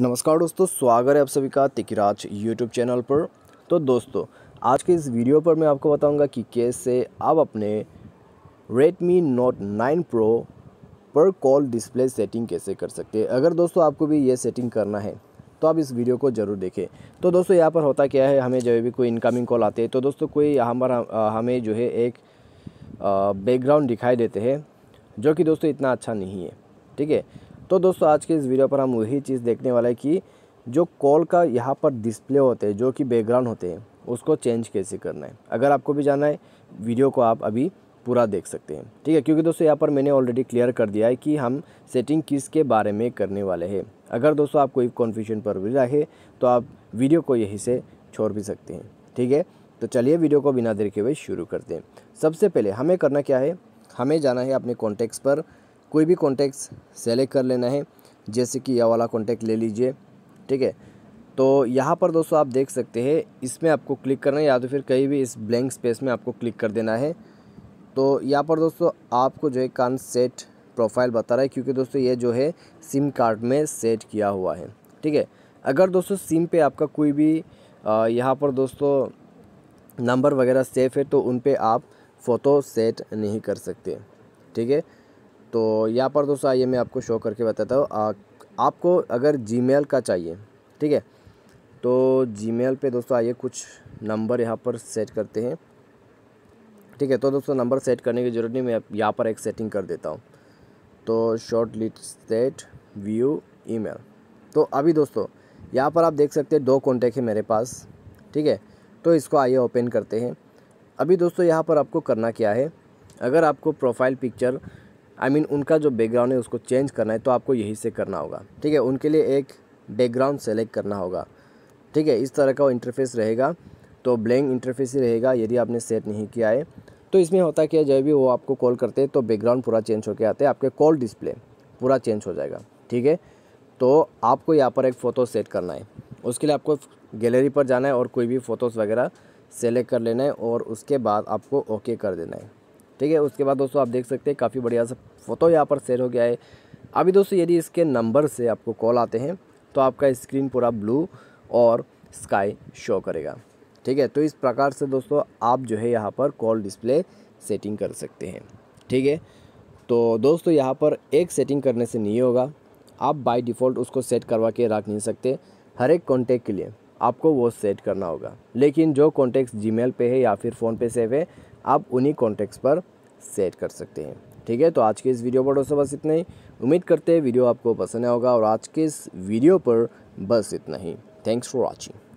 नमस्कार दोस्तों स्वागत है आप सभी का तिकराज यूट्यूब चैनल पर तो दोस्तों आज के इस वीडियो पर मैं आपको बताऊंगा कि कैसे आप अपने Redmi Note 9 Pro पर कॉल डिस्प्ले सेटिंग कैसे कर सकते हैं अगर दोस्तों आपको भी ये सेटिंग करना है तो आप इस वीडियो को ज़रूर देखें तो दोस्तों यहाँ पर होता क्या है हमें जब भी कोई इनकमिंग कॉल आते हैं तो दोस्तों कोई यहाँ पर हमें जो है एक बैकग्राउंड दिखाई देते हैं जो कि दोस्तों इतना अच्छा नहीं है ठीक है तो दोस्तों आज के इस वीडियो पर हम वही चीज़ देखने वाला है कि जो कॉल का यहाँ पर डिस्प्ले होते हैं जो कि बैकग्राउंड होते हैं उसको चेंज कैसे करना है अगर आपको भी जाना है वीडियो को आप अभी पूरा देख सकते हैं ठीक है क्योंकि दोस्तों यहाँ पर मैंने ऑलरेडी क्लियर कर दिया है कि हम सेटिंग किसके बारे में करने वाले हैं अगर दोस्तों आपको कोई कॉन्फ्यूजन पर भी रहे तो आप वीडियो को यहीं से छोड़ भी सकते हैं ठीक है तो चलिए वीडियो को बिना देर के हुए शुरू करते हैं सबसे पहले हमें करना क्या है हमें जाना है अपने कॉन्टेक्ट पर कोई भी कॉन्टैक्ट सेलेक्ट कर लेना है जैसे कि यह वाला कॉन्टैक्ट ले लीजिए ठीक है तो यहाँ पर दोस्तों आप देख सकते हैं इसमें आपको क्लिक करना है या तो फिर कहीं भी इस ब्लैंक स्पेस में आपको क्लिक कर देना है तो यहाँ पर दोस्तों आपको जो है कान सेट प्रोफाइल बता रहा है क्योंकि दोस्तों ये जो है सिम कार्ड में सेट किया हुआ है ठीक है अगर दोस्तों सिम पे आपका कोई भी यहाँ पर दोस्तों नंबर वगैरह सेफ है तो उन पर आप फ़ोटो सेट नहीं कर सकते ठीक है तो यहाँ पर दोस्तों आइए मैं आपको शो करके बताता हूँ आपको अगर जीमेल का चाहिए ठीक है तो जीमेल पे दोस्तों आइए कुछ नंबर यहाँ पर सेट करते हैं ठीक है तो दोस्तों नंबर सेट करने की ज़रूरत नहीं मैं यहाँ पर एक सेटिंग कर देता हूँ तो short list set view email तो अभी दोस्तों यहाँ पर आप देख सकते हैं दो कॉन्टेक्ट है मेरे पास ठीक है तो इसको आइए ओपन करते हैं अभी दोस्तों यहाँ पर आपको करना क्या है अगर आपको प्रोफाइल पिक्चर आई मीन उनका जो बैकग्राउंड है उसको चेंज करना है तो आपको यही से करना होगा ठीक है उनके लिए एक बैकग्राउंड सेलेक्ट करना होगा ठीक है इस तरह का इंटरफेस रहेगा तो ब्लैंक इंटरफेस ही रहेगा यदि आपने सेट नहीं किया है तो इसमें होता क्या जब भी वो आपको कॉल करते हैं तो बैकग्राउंड पूरा चेंज होकर आते हैं आपके कॉल डिस्प्ले पूरा चेंज हो जाएगा ठीक है तो आपको यहाँ पर एक फ़ोटो सेट करना है उसके लिए आपको गैलरी पर जाना है और कोई भी फ़ोटोज़ वगैरह सेलेक्ट कर लेना है और उसके बाद आपको ओके कर देना है ठीक है उसके बाद दोस्तों आप देख सकते हैं काफ़ी बढ़िया सा फ़ोटो यहाँ पर शेयर हो गया है अभी दोस्तों यदि इसके नंबर से आपको कॉल आते हैं तो आपका स्क्रीन पूरा ब्लू और स्काई शो करेगा ठीक है तो इस प्रकार से दोस्तों आप जो है यहाँ पर कॉल डिस्प्ले सेटिंग कर सकते हैं ठीक है तो दोस्तों यहाँ पर एक सेटिंग करने से नहीं होगा आप बाय डिफ़ॉल्ट उसको सेट करवा के रख नहीं सकते हर एक कॉन्टेक्ट के लिए आपको वो सेट करना होगा लेकिन जो कॉन्टेक्ट जीमेल पे है या फिर फ़ोन पे सेव है आप उन्हीं कॉन्टेक्ट्स पर सेट कर सकते हैं ठीक है तो आज के इस वीडियो पर दोस्तों बस इतना ही उम्मीद करते हैं वीडियो आपको पसंद आया होगा और आज के इस वीडियो पर बस इतना ही थैंक्स फॉर वॉचिंग